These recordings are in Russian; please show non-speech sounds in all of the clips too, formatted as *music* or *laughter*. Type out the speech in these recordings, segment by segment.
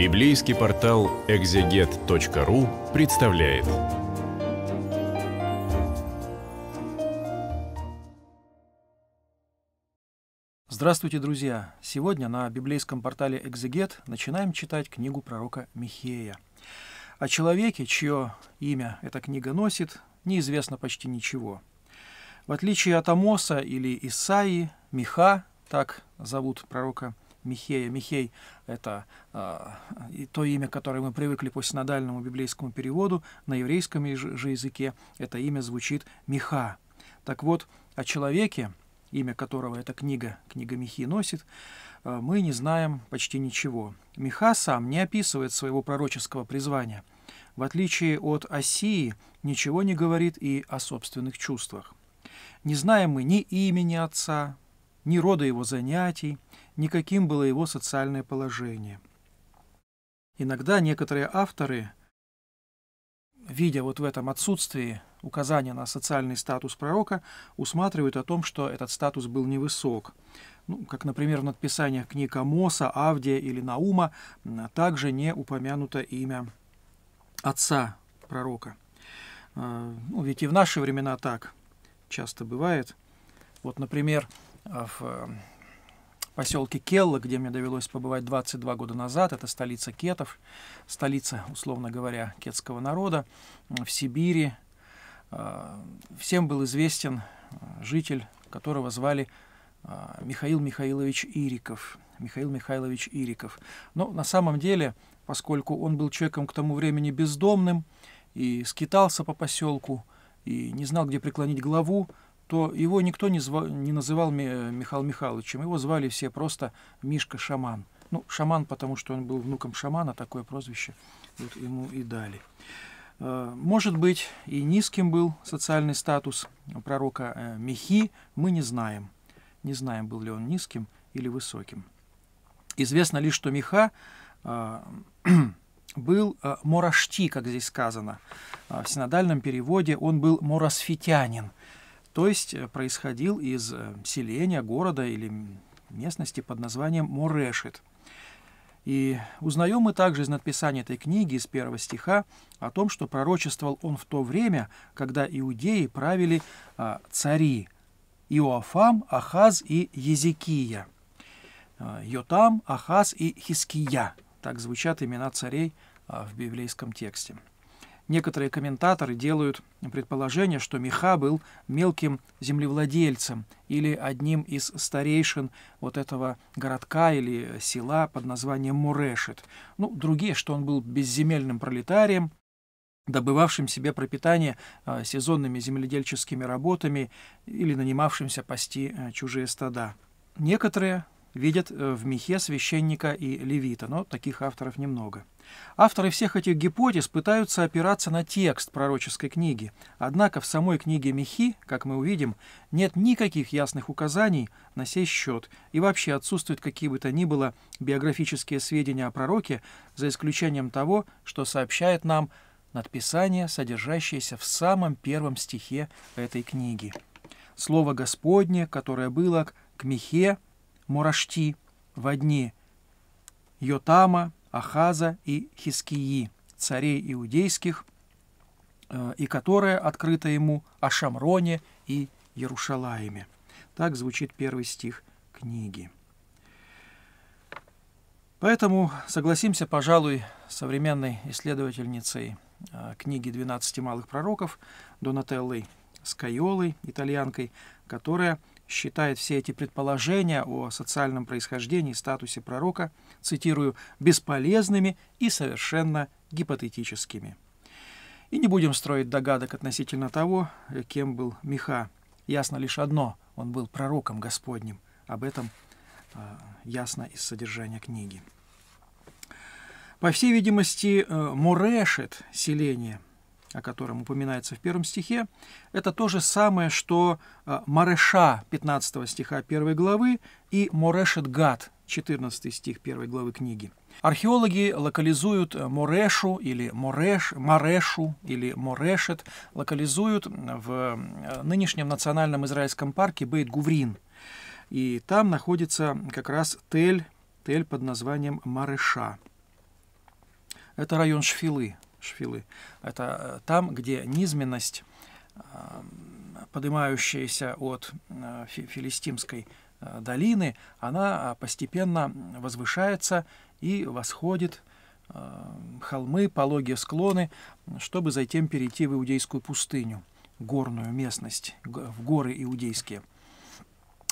Библейский портал экзегет.ру представляет. Здравствуйте, друзья! Сегодня на библейском портале «Экзегет» начинаем читать книгу пророка Михея. О человеке, чье имя эта книга носит, неизвестно почти ничего. В отличие от Амоса или Исаии, Миха, так зовут пророка Михея, Михея. Михей — это э, то имя, которое мы привыкли по синодальному библейскому переводу, на еврейском же языке это имя звучит Миха. Так вот, о человеке, имя которого эта книга, книга Михи носит, э, мы не знаем почти ничего. Миха сам не описывает своего пророческого призвания. В отличие от Осии, ничего не говорит и о собственных чувствах. Не знаем мы ни имени отца, ни рода его занятий, ни каким было его социальное положение. Иногда некоторые авторы, видя вот в этом отсутствии указания на социальный статус пророка, усматривают о том, что этот статус был невысок. Ну, как, например, в надписаниях книг Амоса, Авдия или Наума также не упомянуто имя отца пророка. Э, ну, ведь и в наши времена так часто бывает. Вот, например, а, в э, поселке Келла, где мне довелось побывать 22 года назад. Это столица кетов, столица, условно говоря, кетского народа в Сибири. А, всем был известен а, житель, которого звали Михаил Михайлович Ириков. Михаил Михайлович Ириков. Но на самом деле, поскольку он был человеком к тому времени бездомным и скитался по поселку, и не знал, где преклонить главу, то его никто не, звал, не называл э, Михаил Михайловичем, его звали все просто Мишка-шаман. Ну, шаман, потому что он был внуком шамана, такое прозвище вот ему и дали. Э, может быть, и низким был социальный статус пророка э, Михи, мы не знаем. Не знаем, был ли он низким или высоким. Известно лишь, что Миха *clears throat* был морашти, как здесь сказано. В синодальном переводе он был моросфитянин – то есть э, происходил из э, селения, города или местности под названием Морешит. И узнаем мы также из надписания этой книги, из первого стиха, о том, что пророчествовал он в то время, когда иудеи правили а, цари Иоафам, Ахаз и Езекия. А, Йотам, Ахаз и Хиския. Так звучат имена царей а, в библейском тексте. Некоторые комментаторы делают предположение, что Миха был мелким землевладельцем или одним из старейшин вот этого городка или села под названием Мурешет. Ну, другие, что он был безземельным пролетарием, добывавшим себе пропитание а, сезонными земледельческими работами или нанимавшимся пасти а, чужие стада. Некоторые видят э, в Михе священника и левита, но таких авторов немного. Авторы всех этих гипотез пытаются опираться на текст пророческой книги, однако в самой книге Михи, как мы увидим, нет никаких ясных указаний на сей счет, и вообще отсутствуют какие бы то ни было биографические сведения о пророке, за исключением того, что сообщает нам надписание, содержащееся в самом первом стихе этой книги. «Слово Господне, которое было к Михе, Мурашти, в одни Йотама, Ахаза и Хискии, царей иудейских, э, и которая открыта ему о Шамроне и Ярушалаиме. Так звучит первый стих книги. Поэтому согласимся, пожалуй, современной исследовательницей э, книги «12 малых пророков» Донателлой Скайолой, итальянкой, которая считает все эти предположения о социальном происхождении и статусе пророка, цитирую, «бесполезными и совершенно гипотетическими». И не будем строить догадок относительно того, кем был Миха. Ясно лишь одно – он был пророком Господним. Об этом а, ясно из содержания книги. По всей видимости, э, Морешет селение – о котором упоминается в первом стихе, это то же самое, что э, Мареша 15 стиха 1 главы и Морешет Гад 14 стих 1 главы книги. Археологи локализуют э, Морешу или Мореш, Марешу или Морешет, локализуют в э, нынешнем национальном израильском парке Бейт-Гуврин. И там находится как раз Тель, Тель под названием Мареша. Это район Шфилы, швилы, это э, там, где низменность, эм, поднимающаяся от э, филистимской э, долины, она постепенно возвышается и восходит эм, холмы, пологие склоны, чтобы затем перейти в иудейскую пустыню, горную местность, в горы иудейские.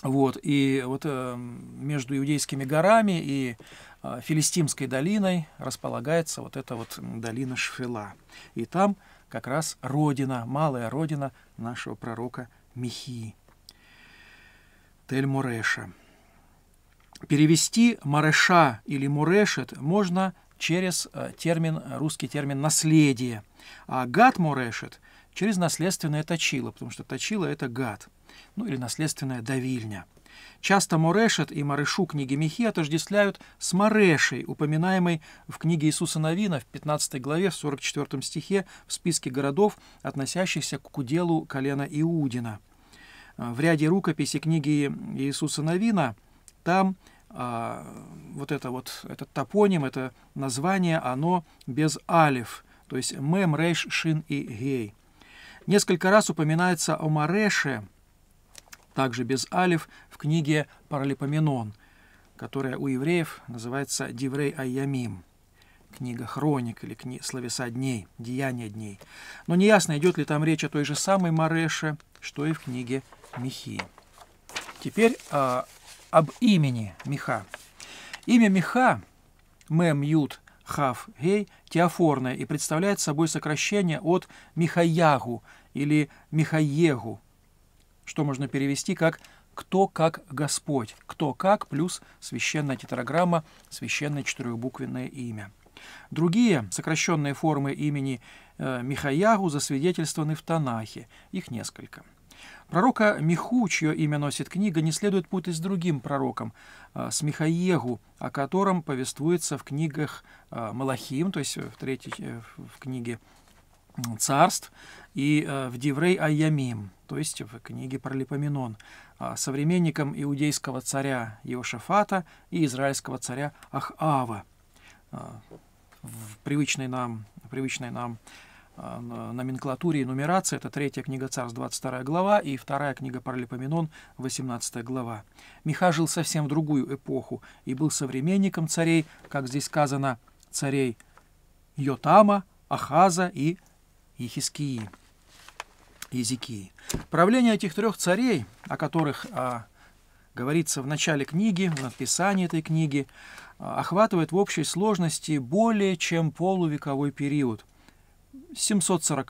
Вот, и вот э, между Иудейскими горами и э, Филистимской долиной располагается вот эта вот долина Шфила. И там как раз родина, малая родина нашего пророка Михии, Тель-Муреша. Перевести Мореша или Мурешет можно через э, термин, русский термин «наследие», а гад Мурешет – через наследственное точило, потому что точило – это гад – ну или наследственная давильня. Часто Морешет и Марешу книги Михи отождествляют с Марешей, упоминаемой в книге Иисуса Новина в 15 главе в 44 стихе в списке городов, относящихся к уделу колена Иудина. А, в ряде рукописей книги Иисуса Новина там а, вот это вот, этот топоним, это название, оно без алиф, то есть мем, рейш, шин и гей. Несколько раз упоминается о Мареше – также без алиф, в книге «Паралипоменон», которая у евреев называется «Диврей Айямим» книга хроник или кни... словеса дней, деяния дней. Но неясно, идет ли там речь о той же самой Мареше, что и в книге Михи. Теперь э, об имени Миха. Имя Миха, мем ют хав гей, теофорное и представляет собой сокращение от Михаягу или Михаегу, что можно перевести как «кто как Господь», «кто как» плюс священная тетраграмма, священное четырехбуквенное имя. Другие сокращенные формы имени э, Михаягу засвидетельствованы в Танахе, их несколько. Пророка Миху, чье имя носит книга, не следует путать с другим пророком, э, с Михаегу, о котором повествуется в книгах э, Малахим, то есть в, третьей, в книге царств и э, в Диврей Айямим, то есть в книге про Липоменон, а, современником иудейского царя Иошафата и израильского царя Ахава. А, в привычной нам, привычной нам а, номенклатуре и нумерации. Это третья книга Царств, 22 глава, и вторая книга Паралипоменон, 18 глава. Миха жил совсем в другую эпоху и был современником царей, как здесь сказано, царей Йотама, Ахаза и Ехискии, Езикии. Правление этих трех царей, о которых а, говорится в начале книги, в написании этой книги, а, охватывает в общей сложности более чем полувековой период с 740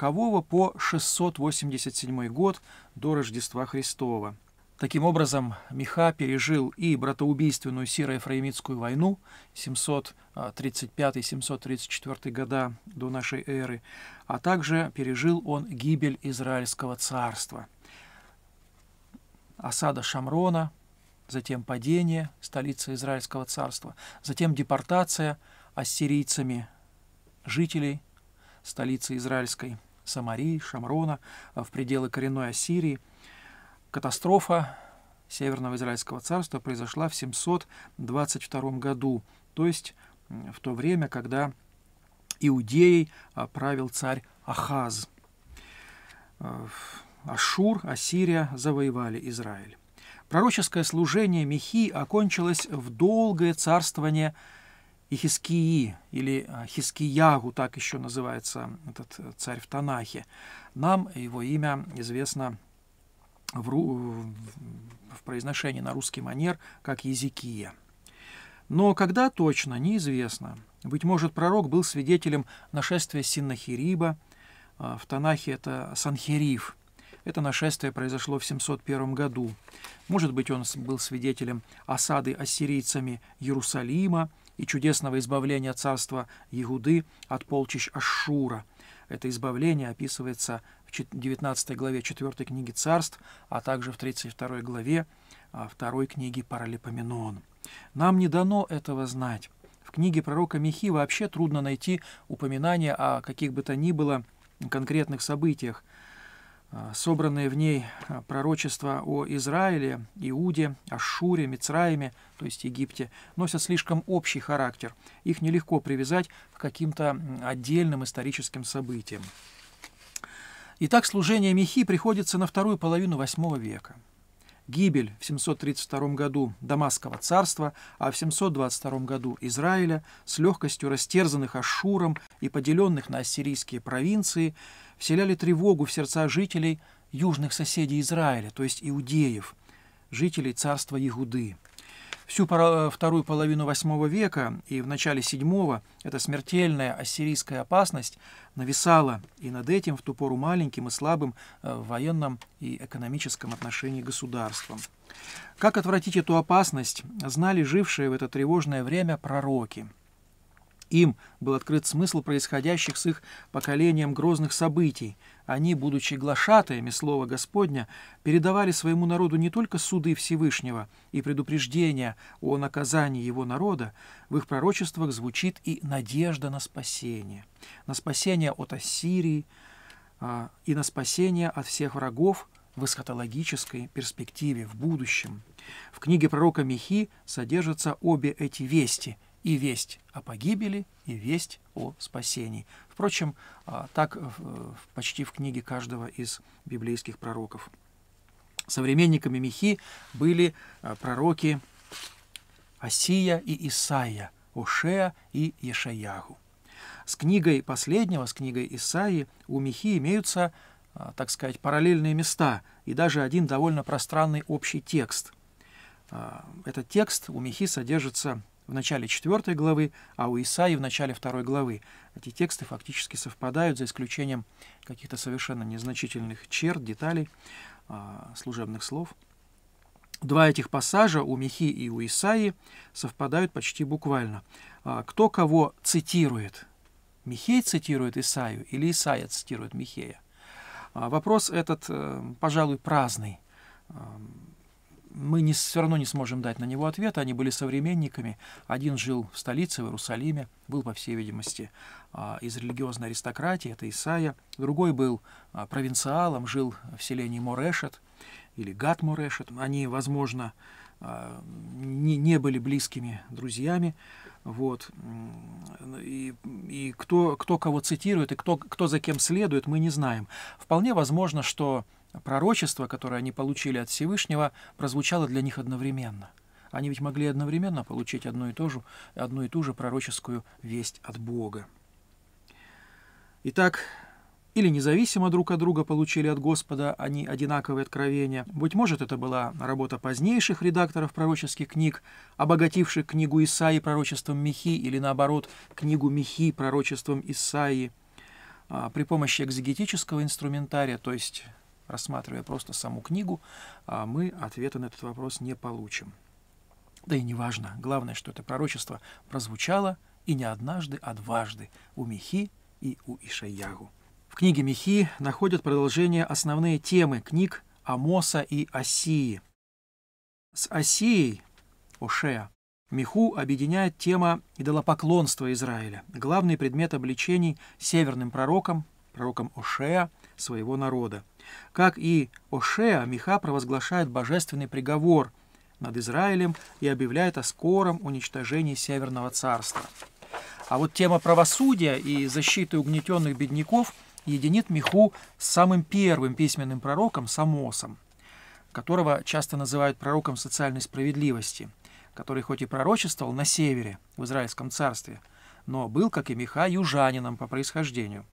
по 687 год до Рождества Христова. Таким образом, Миха пережил и братоубийственную Сиро-Эфраимитскую войну 735-734 года до нашей эры, а также пережил он гибель Израильского царства, осада Шамрона, затем падение столицы Израильского царства, затем депортация ассирийцами жителей столицы Израильской Самарии, Шамрона в пределы коренной Ассирии – Катастрофа Северного Израильского царства произошла в 722 году, то есть в то время, когда Иудеей а, правил царь Ахаз. Э, Ашур, Ассирия завоевали Израиль. Пророческое служение Михи окончилось в долгое царствование Ихискии, или а, Хискиягу, так еще называется этот э, царь в Танахе. Нам его имя известно в, ру... в произношении на русский манер, как Езекия. Но когда точно, неизвестно. Быть может, пророк был свидетелем нашествия Синнахириба, а, в Танахе это Санхериф. Это нашествие произошло в 701 году. Может быть, он был свидетелем осады ассирийцами Иерусалима и чудесного избавления царства Иуды от полчищ Ашшура. Это избавление описывается в 19 главе 4 книги Царств, а также в 32 главе 2 а, книги Паралипоменон. Нам не дано этого знать. В книге пророка Михи вообще трудно найти упоминания о каких бы то ни было конкретных событиях. А, собранные в ней а, пророчества о Израиле, Иуде, Ашуре, Мицраиме, то есть Египте, носят слишком общий характер. Их нелегко привязать к каким-то отдельным историческим событиям. Итак, служение Михи приходится на вторую половину VIII века. Гибель в 732 году Дамасского царства, а в 722 году Израиля с легкостью растерзанных Ашуром и поделенных на ассирийские провинции вселяли тревогу в сердца жителей южных соседей Израиля, то есть иудеев, жителей царства Иуды. Всю э, вторую половину восьмого века и в начале седьмого эта смертельная ассирийская опасность нависала и над этим в ту пору маленьким и слабым э, в военном и экономическом отношении государством. Как отвратить эту опасность, знали жившие в это тревожное время пророки – им был открыт смысл происходящих с их поколением грозных событий. Они, будучи глашатаями слова Господня, передавали своему народу не только суды Всевышнего и предупреждения о наказании его народа, в их пророчествах звучит и надежда на спасение. На спасение от Ассирии а, и на спасение от всех врагов, в эсхатологической перспективе, в будущем. В книге пророка Михи содержатся обе эти вести – и весть о погибели, и весть о спасении. Впрочем, а, так почти в книге каждого из библейских пророков. Современниками Михи были а, пророки Асия и Исаия, Ошея и Ешаяху. С книгой последнего, с книгой Исаии, у Михи имеются, а, так сказать, параллельные места и даже один довольно пространный общий текст. Этот текст у Михи содержится в начале 4 главы, а у Исаи в начале 2 главы. Эти тексты фактически совпадают, за исключением каких-то совершенно незначительных черт, деталей, а, служебных слов. Два этих пассажа у Михи и у Исаи совпадают почти буквально. А, кто кого цитирует? Михей цитирует Исаию или Исаия цитирует Михея? А, вопрос этот, э, пожалуй, праздный мы не, все равно не сможем дать на него ответа. Они были современниками. Один жил в столице, в Иерусалиме, был, по всей видимости, а, из религиозной аристократии, это Исаия. Другой был а, провинциалом, жил в селении Морешет или Гат Морешет. Они, возможно, а, не, не были близкими друзьями. Вот. И, и кто, кто кого цитирует, и кто, кто за кем следует, мы не знаем. Вполне возможно, что пророчество, которое они получили от Всевышнего, прозвучало для них одновременно. Они ведь могли одновременно получить одну и ту же, одну и ту же пророческую весть от Бога. Итак, или независимо друг от друга получили от Господа они одинаковые откровения. Быть может, это была работа позднейших редакторов пророческих книг, обогативших книгу Исаии пророчеством Михи, или наоборот, книгу Михи пророчеством Исаии а, при помощи экзегетического инструментария, то есть рассматривая просто саму книгу, а, мы ответа на этот вопрос не получим. Да и неважно. Главное, что это пророчество прозвучало и не однажды, а дважды у Михи и у Ишаягу. В книге Михи находят продолжение основные темы книг Амоса и Осии. С Осией, Ошея, Миху объединяет тема идолопоклонства Израиля, главный предмет обличений северным пророком, пророком Ошея, своего народа. Как и Ошеа, Миха провозглашает божественный приговор над Израилем и объявляет о скором уничтожении Северного царства. А вот тема правосудия и защиты угнетенных бедняков единит Миху с самым первым письменным пророком Самосом, которого часто называют пророком социальной справедливости, который хоть и пророчествовал на севере, в Израильском царстве, но был, как и Миха, южанином по происхождению.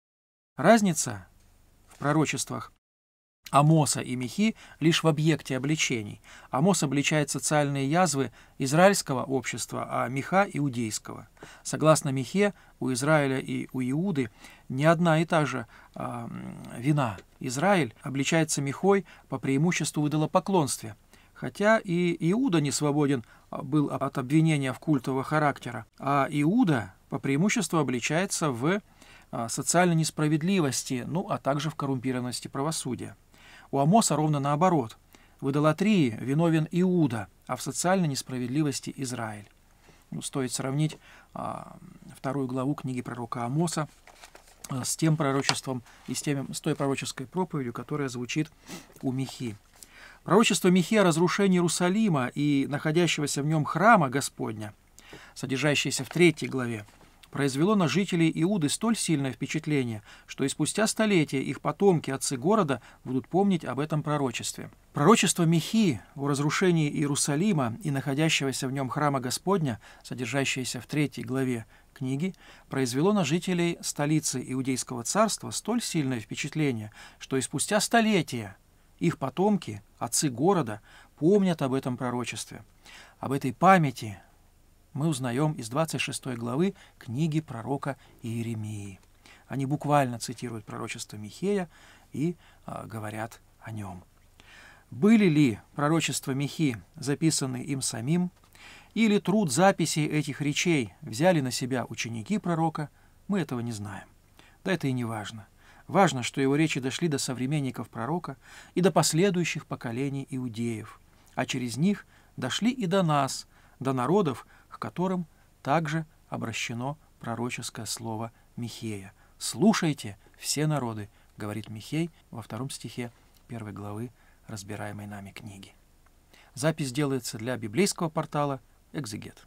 Разница в пророчествах Амоса и Михи лишь в объекте обличений. Амос обличает социальные язвы израильского общества, а Миха иудейского. Согласно Михе, у Израиля и у Иуды не одна и та же э, вина. Израиль обличается Михой по преимуществу в идолопоклонстве, хотя и Иуда не свободен а, был от обвинения в культового характера, а Иуда по преимуществу обличается в а, социальной несправедливости, ну а также в коррумпированности правосудия. У Амоса ровно наоборот. В идолатрии виновен Иуда, а в социальной несправедливости – Израиль. Ну, стоит сравнить а, вторую главу книги пророка Амоса а, с тем пророчеством и с, тем, с той пророческой проповедью, которая звучит у Михи. Пророчество Михи о разрушении Иерусалима и находящегося в нем храма Господня, содержащееся в третьей главе, произвело на жителей Иуды столь сильное впечатление, что и спустя столетия их потомки, отцы города, будут помнить об этом пророчестве. Пророчество Михи о разрушении Иерусалима и находящегося в нем храма Господня, содержащееся в третьей главе книги, произвело на жителей столицы Иудейского царства столь сильное впечатление, что и спустя столетия их потомки, отцы города, помнят об этом пророчестве. Об этой памяти, мы узнаем из 26 главы книги пророка Иеремии. Они буквально цитируют пророчество Михея и э, говорят о нем. Были ли пророчества Михи записаны им самим, или труд записи этих речей взяли на себя ученики пророка, мы этого не знаем. Да это и не важно. Важно, что его речи дошли до современников пророка и до последующих поколений иудеев, а через них дошли и до нас, до народов, к которым также обращено пророческое слово Михея. «Слушайте все народы», — говорит Михей во втором стихе первой главы разбираемой нами книги. Запись делается для библейского портала «Экзегет».